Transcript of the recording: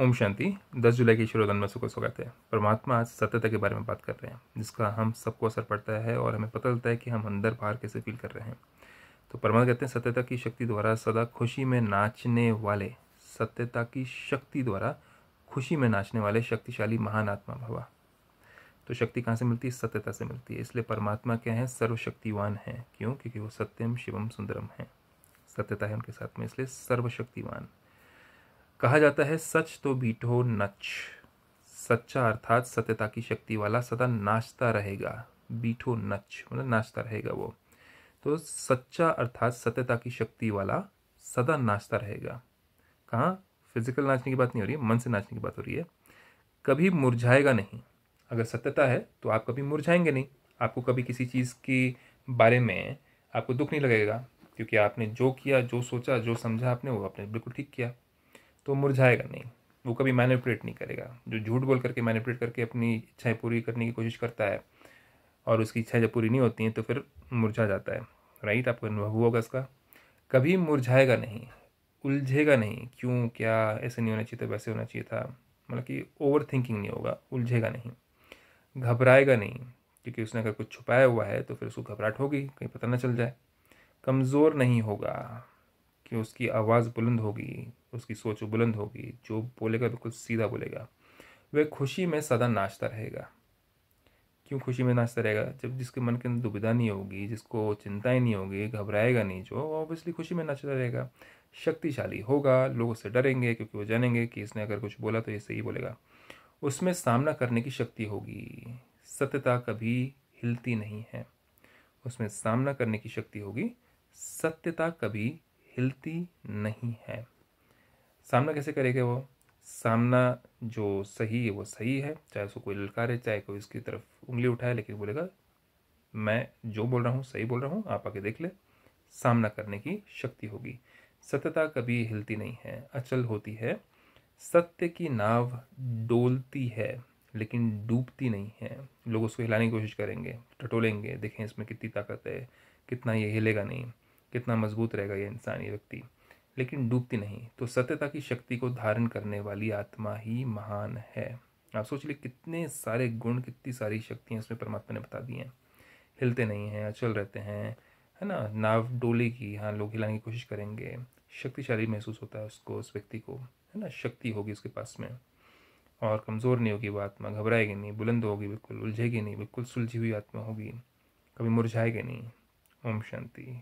ओम शांति 10 जुलाई के श्रोधन में सुख स्वागत है परमात्मा आज सत्यता के बारे में बात कर रहे हैं जिसका हम सबको असर पड़ता है और हमें पता चलता है कि हम अंदर बाहर कैसे फील कर रहे हैं तो परमात्मा कहते हैं सत्यता की शक्ति द्वारा सदा खुशी में नाचने वाले सत्यता की शक्ति द्वारा खुशी में नाचने वाले शक्तिशाली महान आत्मा भवा तो शक्ति कहाँ से मिलती है सत्यता से मिलती है इसलिए परमात्मा क्या है सर्वशक्तिवान है क्यों क्योंकि वो सत्यम शिवम सुंदरम है सत्यता है उनके साथ में इसलिए सर्वशक्तिवान कहा जाता है सच तो बीठो नच सच्चा अर्थात सत्यता की शक्ति वाला सदा नाचता रहेगा बीठो नच मतलब नाचता रहेगा वो तो सच्चा अर्थात सत्यता की शक्ति वाला सदा नाचता रहेगा कहाँ फिजिकल नाचने की बात नहीं हो रही है मन से नाचने की बात हो रही है कभी मुरझाएगा नहीं अगर सत्यता है तो आप कभी मुरझाएंगे नहीं आपको कभी किसी चीज़ के बारे में आपको दुख नहीं लगेगा क्योंकि आपने जो किया जो सोचा जो समझा आपने वो आपने बिल्कुल ठीक किया तो मुरझाएगा नहीं वो कभी मैनिपुलेट नहीं करेगा जो झूठ बोल करके मैनिपुलेट करके अपनी इच्छाएं पूरी करने की कोशिश करता है और उसकी इच्छाएं जब पूरी नहीं होती हैं तो फिर मुरझा जाता है राइट आपको अनुभव हुआ होगा इसका कभी मुरझाएगा नहीं उलझेगा नहीं क्यों क्या ऐसे नहीं होना चाहिए था वैसे होना चाहिए था मतलब कि ओवर थिंकिंग नहीं होगा उलझेगा नहीं घबराएगा नहीं क्योंकि उसने अगर कुछ छुपाया हुआ है तो फिर उसको घबराहट होगी कहीं पता ना चल जाए कमज़ोर नहीं होगा कि उसकी आवाज़ बुलंद होगी उसकी सोच बुलंद होगी जो बोलेगा बिल्कुल सीधा बोलेगा वह खुशी में सदा नाचता रहेगा क्यों खुशी में नाचता रहेगा जब जिसके मन के अंदर दुविधा नहीं होगी जिसको चिंताएं नहीं होगी घबराएगा नहीं जो ऑब्वियसली खुशी में नाचता रहेगा शक्तिशाली होगा लोग उससे डरेंगे क्योंकि वो जानेंगे कि इसने अगर कुछ बोला तो ये सही बोलेगा उसमें सामना करने की शक्ति होगी सत्यता कभी हिलती नहीं है उसमें सामना करने की शक्ति होगी सत्यता कभी हिलती नहीं है सामना कैसे करेगा वो सामना जो सही है वो सही है चाहे उसको कोई ललकारे चाहे कोई उसकी तरफ उंगली उठाए लेकिन बोलेगा मैं जो बोल रहा हूँ सही बोल रहा हूँ आप आके देख ले सामना करने की शक्ति होगी सत्यता कभी हिलती नहीं है अचल होती है सत्य की नाव डोलती है लेकिन डूबती नहीं है लोग उसको हिलाने की कोशिश करेंगे टटोलेंगे देखें इसमें कितनी ताकत है कितना ये हिलेगा नहीं कितना मजबूत रहेगा ये इंसान ये व्यक्ति लेकिन डूबती नहीं तो सत्यता की शक्ति को धारण करने वाली आत्मा ही महान है आप सोच लिए कितने सारे गुण कितनी सारी शक्तियाँ इसमें परमात्मा ने बता दी हैं हिलते नहीं हैं अचल रहते हैं है ना नाव डोले की हाँ लोग हिलाने की कोशिश करेंगे शक्तिशाली महसूस होता है उसको उस व्यक्ति को है ना शक्ति होगी उसके पास में और कमज़ोर नहीं होगी वो आत्मा घबराएगी नहीं बुलंद होगी बिल्कुल उलझेगी नहीं बिल्कुल सुलझी हुई आत्मा होगी कभी मुरझाएगी नहीं ओम शांति